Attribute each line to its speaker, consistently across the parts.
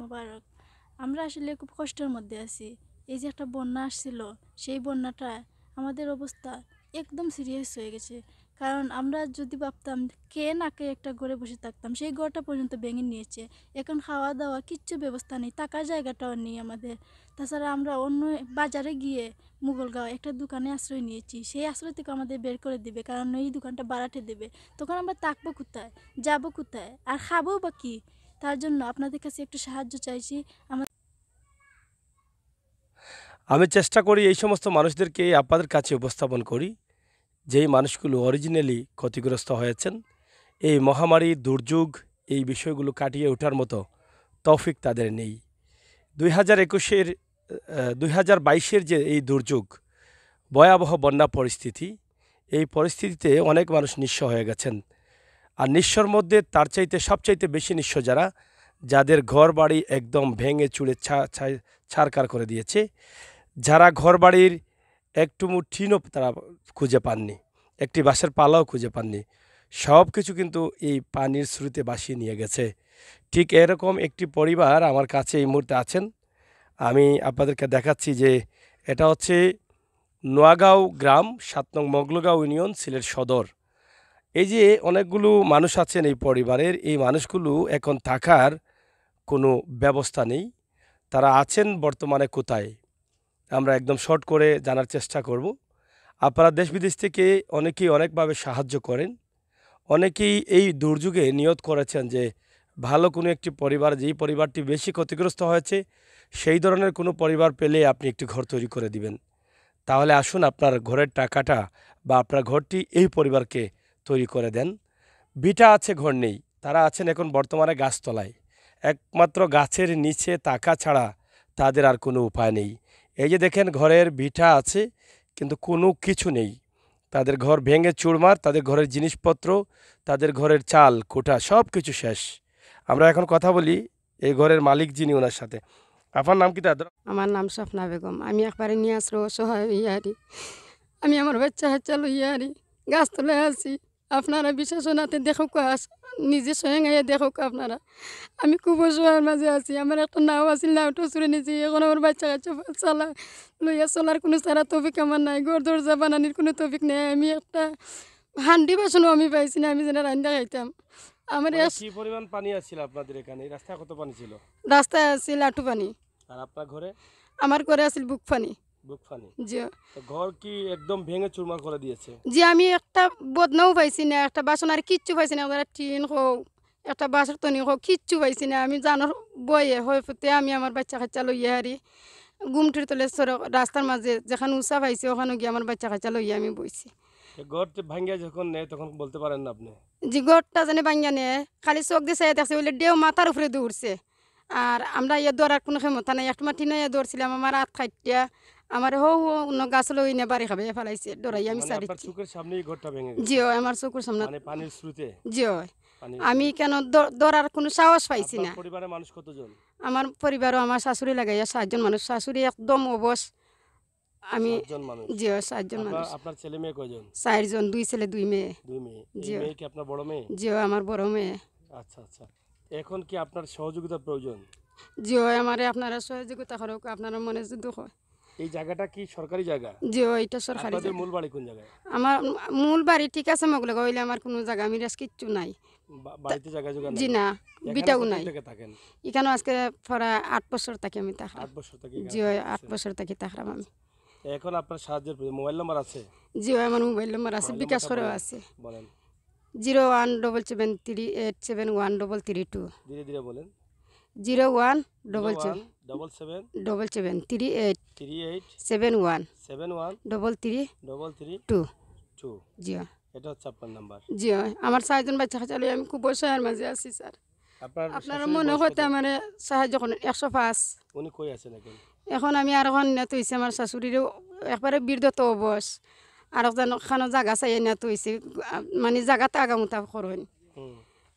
Speaker 1: মোবারক আমরা আসলে খুব কষ্টের মধ্যে আছি এই যে একটা বন্যা আসছিল সেই বন্যাটা আমাদের অবস্থা একদম সিরিয়াস হয়ে গেছে কারণ আমরা যদি ভাবতাম কে না কে একটা ঘরে বসে থাকতাম সেই ঘরটা পর্যন্ত ভেঙে নিয়েছে এখন খাওয়া দাওয়া কিচ্ছু ব্যবস্থা নেই থাকার জায়গাটাও নেই আমাদের তাছাড়া আমরা অন্য বাজারে গিয়ে মুঘলগাঁও একটা দোকানে আশ্রয় নিয়েছি সেই আশ্রয় থেকে আমাদের বের করে দেবে কারণ এই দোকানটা বাড়াতে দেবে তখন আমরা থাকবো কোথায় যাবো কোথায় আর খাবো বা কী তার জন্য আপনাদের কাছে একটু সাহায্য চাইছি আমার
Speaker 2: আমি চেষ্টা করি এই সমস্ত মানুষদেরকে আপনাদের কাছে উপস্থাপন করি যেই মানুষগুলো অরিজিনালি ক্ষতিগ্রস্ত হয়েছেন এই মহামারী দুর্যোগ এই বিষয়গুলো কাটিয়ে ওঠার মতো তৌফিক তাদের নেই দুই হাজার একুশের দুই হাজার বাইশের যে এই দুর্যোগ ভয়াবহ বন্যা পরিস্থিতি এই পরিস্থিতিতে অনেক মানুষ নিঃস্ব হয়ে গেছেন আর নিঃস্বর মধ্যে তার চাইতে সবচাইতে বেশি নিঃস্ব যারা যাদের ঘর বাড়ি একদম ভেঙে চুড়ে ছাড়কার করে দিয়েছে যারা ঘর বাড়ির একটু মুঠিনও তারা খুঁজে পাননি একটি বাঁশের পালাও খুঁজে পাননি সব কিছু কিন্তু এই পানির শ্রুতে বাসিয়ে নিয়ে গেছে ঠিক এরকম একটি পরিবার আমার কাছে এই মুহূর্তে আছেন আমি আপনাদেরকে দেখাচ্ছি যে এটা হচ্ছে নোয়াগাঁও গ্রাম সাত নং মগলগাঁও ইউনিয়ন সিলেট সদর এই যে অনেকগুলো মানুষ আছেন এই পরিবারের এই মানুষগুলো এখন থাকার কোনো ব্যবস্থা নেই তারা আছেন বর্তমানে কোথায় আমরা একদম শর্ট করে জানার চেষ্টা করব আপনারা দেশ বিদেশ থেকে অনেকেই অনেকভাবে সাহায্য করেন অনেকেই এই দুর্যোগে নিয়ত করেছেন যে ভালো কোনো একটি পরিবার যেই পরিবারটি বেশি ক্ষতিগ্রস্ত হয়েছে সেই ধরনের কোনো পরিবার পেলে আপনি একটি ঘর তৈরি করে দিবেন তাহলে আসুন আপনার ঘরের টাকাটা বা আপনার ঘরটি এই পরিবারকে তৈরি করে দেন বিটা আছে ঘর নেই তারা আছেন এখন বর্তমানে গাছতলায় একমাত্র গাছের নিচে তাকা ছাড়া তাদের আর কোনো উপায় নেই এই যে দেখেন ঘরের ভিটা আছে কিন্তু কোনো কিছু নেই তাদের ঘর ভেঙে চুরমার তাদের ঘরের জিনিসপত্র তাদের ঘরের চাল কোটা সব কিছু শেষ আমরা এখন কথা বলি এই ঘরের মালিক যিনি ওনার সাথে আপনার নাম কি তাদের
Speaker 1: আমার নাম স্বপ্না বেগম আমি একবারে নিয়ে আসলো অসহায় ইয়ারি আমি আমার বাচ্চা হচ্ছে লইয়ারি গাছ তুলে আসি আপনারা বিশ্বাস ওনাতে দেখুক আস নিজে স্বয়ং আইয়া দেখুক আপনারা আমি খুব অসহায়ের মাঝে আছি আমার একটা নাও আছিল নাওটা চুরে নিজে এখন আমার বাচ্চা কাচ্চা চালা লইয়া চলার কোনো সারা তবিক আমার নাই ঘর যা বানানির কোনো তবিক নেই আমি একটা হান্ডি বাসনও আমি পাইছি না আমি যেন রান্না খাইতাম আমার কি
Speaker 2: পরিমাণ পানি আছিল আপনাদের এখানে রাস্তায় কত পানি ছিল
Speaker 1: রাস্তায় আছিল লাটু পানি আর আপনার ঘরে আমার ঘরে আছিল বুক পানি আমি একটা বদনাও না একটা না টিন না আমি আমি আমার বাচ্চা গুমটির তলে রাস্তার মাঝে যেখানে উষা পাইছি ওখানে গিয়ে আমার বাচ্চা কাচ্চা লইয়া আমি বইছি
Speaker 2: গড়টা যখন নেয় তখন বলতে পারেন আপনি
Speaker 1: জানে নেয় খালি চোখ দিয়ে চাই দেখছে বলে ডেউ মাথার উপরে দৌড়ছে আর আমরা ইয়ে দৌড়ার কোনো ক্ষমতা নাই একটু মাটি নাই দৌড়ছিলাম আমার হাত খাইটিয়া আমার হো অন্য গাছ লই নে বাড়ি খাবে ফেলাইছে ডরাই আমি মানে সারি
Speaker 2: চোখের সামনে ঘরটা ভেঙে জি
Speaker 1: আমার চোখের সামনে
Speaker 2: মানে পানির স্রোতে জি আমি
Speaker 1: কেন দৌড়ার কোনো সাহস পাইছি না
Speaker 2: পরিবারে মানুষ কতজন
Speaker 1: আমার পরিবারও আমার শাশুড়ি লাগাইয়া সাতজন মানুষ শাশুড়ি একদম অবশ
Speaker 2: আমি জি সাতজন মানুষ আপনার ছেলে মেয়ে কয়জন চারজন
Speaker 1: দুই ছেলে দুই মেয়ে দুই মেয়ে জি মেয়ে কি আপনার বড় মেয়ে জি আমার বড় মেয়ে
Speaker 2: আচ্ছা আচ্ছা এখন কি আপনার সহযোগিতা প্রয়োজন
Speaker 1: জি আমারে আপনারা সহযোগিতা করুক আপনারা মনে যদি হয় এই মূল বাড়ি ঠিক আছে মগলে গইলে আমার কোনো জায়গা আমি রাস আজকে পড়া আট বছর থাকি আমি তাহরা আট বছর
Speaker 2: মোবাইল নাম্বার আছে জি মোবাইল নাম্বার আছে বিকাশ করে আছে বলেন
Speaker 1: zero one double seven three eight seven one double three two ধীরে ধীরে বলেন zero one double seven double seven double seven three eight
Speaker 2: three eight seven one seven one double three double three two two জি এটা হচ্ছে আপনার number জি
Speaker 1: আমার চারজন বাচ্চা খাচালি আমি খুব বসায়ের মাঝে আছি স্যার আপনার মনে হতে আমার সাহায্য করেন একশো পাঁচ
Speaker 2: উনি কই আছেন এখন
Speaker 1: এখন আমি আর এখন নেত হয়েছে আমার শাশুড়িরও একবারে বীরদত অবস আর একজন খানো জায়গা চাই নেত হয়েছে মানে জায়গাতে আগামতা করেন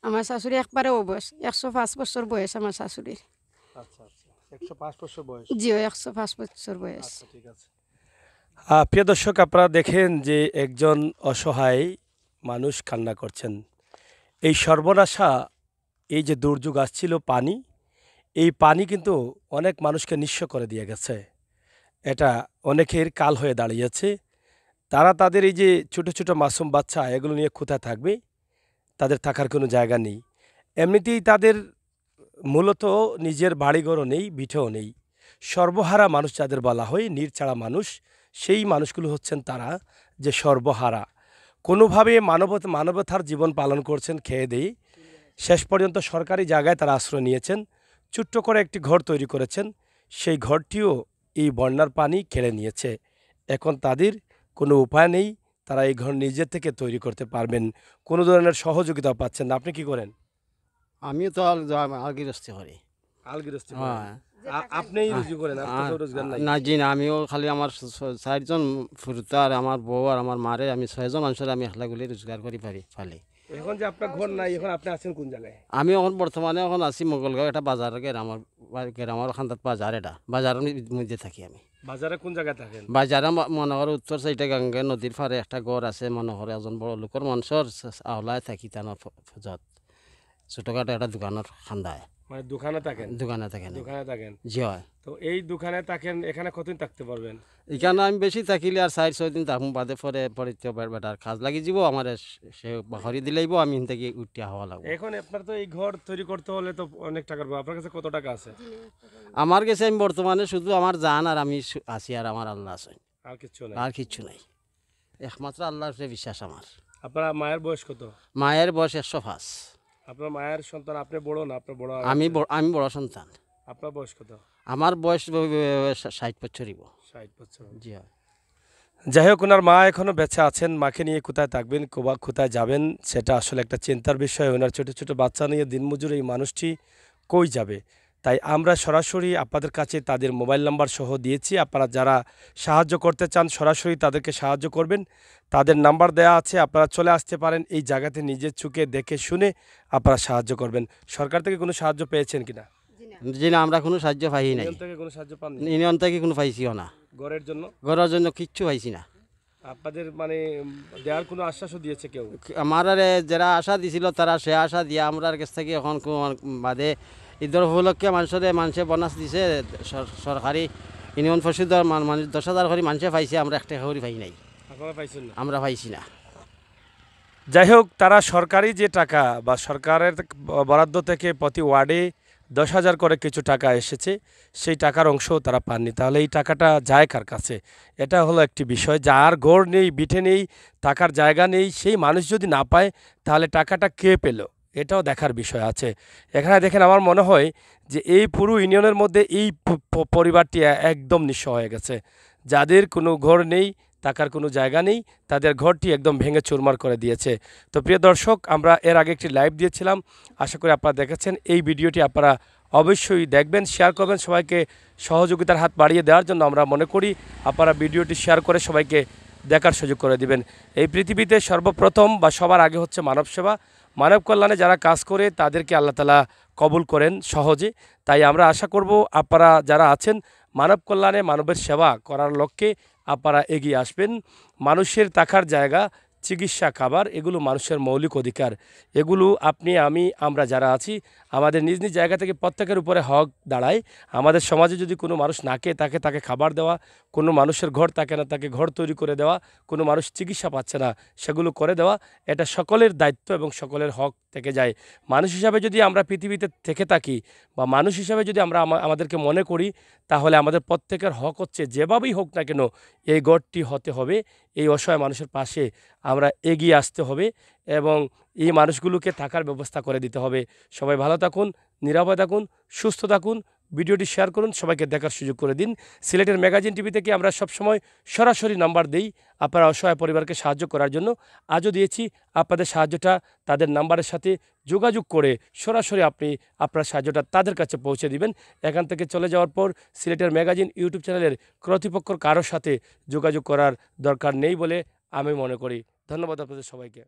Speaker 1: আমার শাশুড়ি একবারে অবয়স একশো পাঁচ বছর বয়স আমার শাশুড়ির
Speaker 2: আচ্ছা, আচ্ছা, জিও একশো পাঁচ বছর বয়স আচ্ছা, প্রিয় দর্শক আপনারা দেখেন যে একজন অসহায় মানুষ কান্না করছেন এই সর্বনাশা এই যে দুর্যোগ আসছিল পানি এই পানি কিন্তু অনেক মানুষকে নিঃস্ব করে দিয়ে গেছে এটা অনেকের কাল হয়ে দাঁড়িয়েছে তারা তাদের এই যে ছোট ছোট মাসুম বাচ্চা এগুলো নিয়ে কোথায় থাকবে তাদের থাকার কোনো জায়গা নেই এমনিতেই তাদের মূলত নিজের বাড়িঘরও নেই বিঠেও নেই সর্বহারা মানুষ যাদের বলা হয় নিরছাড়া মানুষ সেই মানুষগুলো হচ্ছেন তারা যে সর্বহারা কোনোভাবে মানব মানবতার জীবন পালন করছেন খেয়ে দেই শেষ পর্যন্ত সরকারি জায়গায় তারা আশ্রয় নিয়েছেন ছোট্ট করে একটি ঘর তৈরি করেছেন সেই ঘরটিও এই বন্যার পানি খেড়ে নিয়েছে এখন তাদের কোনো উপায় নেই তারা এই ঘর নিজের থেকে তৈরি করতে পারবেন কোনো ধরনের সহযোগিতা পাচ্ছেন না আপনি কি করেন
Speaker 3: আমিও তো আলগিরস্তি করি
Speaker 2: আলগিরস্তি হ্যাঁ। আপনি করেন না জি
Speaker 3: না আমিও খালি আমার চারজন ফুরতা আমার বউ আর আমার মারে আমি ছয়জন মানুষের আমি হালাগুলি রোজগার করি পারি ফালি
Speaker 2: এখন যে আপনার ঘর নাই এখন আপনি আছেন কোন জায়গায়
Speaker 3: আমি এখন বর্তমানে এখন আছি মঙ্গলগাঁও এটা বাজার গ্রামার গ্রামার খান্দাত বাজার এটা বাজারের মধ্যে থাকি আমি
Speaker 2: বাজারে কোন জায়গায় থাকেন
Speaker 3: বাজারে মনে করো উত্তর সাইডে গঙ্গে নদীর পাড়ে একটা ঘর আছে মনে করে একজন বড় লোকের মানুষের আহলায় থাকি তানোর ফজত ছোটোখাটো একটা দোকানের খান্দায়
Speaker 2: মানে দোকানে থাকেন দোকানে থাকেন দোকানে থাকেন জি হয় তো এই দোকানে থাকেন এখানে কতদিন থাকতে পারবেন
Speaker 3: এখানে আমি বেশি থাকিলে আর চার ছয় দিন থাকুন বাদে পরে পরে তো বেটার কাজ লাগি যাব আমার সে হরি দিলেইব আমি থেকে উঠিয়া হওয়া লাগবে
Speaker 2: এখন আপনার তো এই ঘর তৈরি করতে হলে তো অনেক টাকা টাকার আপনার কাছে কত টাকা আছে
Speaker 3: আমার কাছে আমি বর্তমানে শুধু আমার জান আর আমি আছি আর আমার আল্লাহ আছে
Speaker 2: আর কিচ্ছু নাই আর কিচ্ছু নাই একমাত্র আল্লাহর বিশ্বাস আমার আপনার মায়ের বয়স কত
Speaker 3: মায়ের বয়স একশো পাঁচ
Speaker 2: আপনার মায়ের সন্তান আপনি বড় না আপনি বড় আমি
Speaker 3: আমি বড় সন্তান
Speaker 2: আপনার বয়স কত আমার বয়স ষাট বছরই ষাট বছর জি হ্যাঁ যাই হোক ওনার মা এখনও বেঁচে আছেন মাকে নিয়ে কোথায় থাকবেন কোবা কোথায় যাবেন সেটা আসলে একটা চিন্তার বিষয় ওনার ছোট ছোট বাচ্চা নিয়ে দিনমজুর এই মানুষটি কই যাবে তাই আমরা সরাসরি আপনাদের কাছে তাদের মোবাইল নাম্বার সহ দিয়েছি আপনারা যারা সাহায্য করতে চান সরাসরি তাদেরকে সাহায্য করবেন তাদের নাম্বার দেয়া আছে আপনারা চলে আসতে পারেন এই জায়গাতে নিজের চুকে দেখে শুনে আপনারা সাহায্য করবেন সরকার থেকে কোনো সাহায্য পেয়েছেন কিনা জি না আমরা কোনো সাহায্য পাই নাই কোনো সাহায্য পাননি ইউনিয়ন থেকে কোনো পাইছিও না ঘরের জন্য ঘরের
Speaker 3: জন্য কিচ্ছু পাইছি না
Speaker 2: আপনাদের মানে দেওয়ার কোনো আশ্বাসও দিয়েছে কেউ আমার
Speaker 3: যারা আশা দিয়েছিল তারা সে আশা দিয়ে আমরা কাছ থেকে এখন বাদে ঈদর উপলক্ষে মানুষের মানুষের বোনাস দিছে সরকারি ইউনিয়ন পরিষদের মানুষ দশ হাজার করে মানুষে
Speaker 2: পাইছে আমরা একটা করে পাই নাই আমরা পাইছি না যাই হোক তারা সরকারি যে টাকা বা সরকারের বরাদ্দ থেকে প্রতি ওয়ার্ডে দশ হাজার করে কিছু টাকা এসেছে সেই টাকার অংশও তারা পাননি তাহলে এই টাকাটা যায় কার কাছে এটা হলো একটি বিষয় যার গড় নেই বিঠে নেই টাকার জায়গা নেই সেই মানুষ যদি না পায় তাহলে টাকাটা কে পেলো এটাও দেখার বিষয় আছে এখানে দেখেন আমার মনে হয় যে এই পুরো ইউনিয়নের মধ্যে এই পরিবারটি একদম নিঃস্ব হয়ে গেছে যাদের কোনো ঘর নেই টাকার কোনো জায়গা নেই তাদের ঘরটি একদম ভেঙে চুরমার করে দিয়েছে তো প্রিয় দর্শক আমরা এর আগে একটি লাইভ দিয়েছিলাম আশা করি আপনারা দেখেছেন এই ভিডিওটি আপনারা অবশ্যই দেখবেন শেয়ার করবেন সবাইকে সহযোগিতার হাত বাড়িয়ে দেওয়ার জন্য আমরা মনে করি আপনারা ভিডিওটি শেয়ার করে সবাইকে দেখার সুযোগ করে দিবেন এই পৃথিবীতে সর্বপ্রথম বা সবার আগে হচ্ছে মানব সেবা মানব কল্যাণে যারা কাজ করে তাদেরকে আল্লাহ তালা কবুল করেন সহজে তাই আমরা আশা করব আপনারা যারা আছেন মানব কল্যাণে মানবের সেবা করার লক্ষ্যে আপনারা এগিয়ে আসবেন মানুষের থাকার জায়গা চিকিৎসা খাবার এগুলো মানুষের মৌলিক অধিকার এগুলো আপনি আমি আমরা যারা আছি আমাদের নিজ নিজ জায়গা থেকে প্রত্যেকের উপরে হক দাঁড়ায় আমাদের সমাজে যদি কোনো মানুষ না খেয়ে তাকে তাকে খাবার দেওয়া কোনো মানুষের ঘর তাকে না তাকে ঘর তৈরি করে দেওয়া কোনো মানুষ চিকিৎসা পাচ্ছে না সেগুলো করে দেওয়া এটা সকলের দায়িত্ব এবং সকলের হক থেকে যায় মানুষ হিসাবে যদি আমরা পৃথিবীতে থেকে থাকি বা মানুষ হিসাবে যদি আমরা আমাদেরকে মনে করি তাহলে আমাদের প্রত্যেকের হক হচ্ছে যেভাবেই হোক না কেন এই গড়টি হতে হবে এই অসহায় মানুষের পাশে আমরা এগিয়ে আসতে হবে এবং এই মানুষগুলোকে থাকার ব্যবস্থা করে দিতে হবে সবাই ভালো থাকুন নিরাপদ থাকুন সুস্থ থাকুন ভিডিওটি শেয়ার করুন সবাইকে দেখার সুযোগ করে দিন সিলেটের ম্যাগাজিন টিভি থেকে আমরা সবসময় সরাসরি নাম্বার দিই আপনারা অসহায় পরিবারকে সাহায্য করার জন্য আজও দিয়েছি আপনাদের সাহায্যটা তাদের নাম্বারের সাথে যোগাযোগ করে সরাসরি আপনি আপনার সাহায্যটা তাদের কাছে পৌঁছে দিবেন এখান থেকে চলে যাওয়ার পর সিলেটের ম্যাগাজিন ইউটিউব চ্যানেলের কর্তৃপক্ষর কারোর সাথে যোগাযোগ করার দরকার নেই বলে আমি মনে করি ধন্যবাদ আপনাদের সবাইকে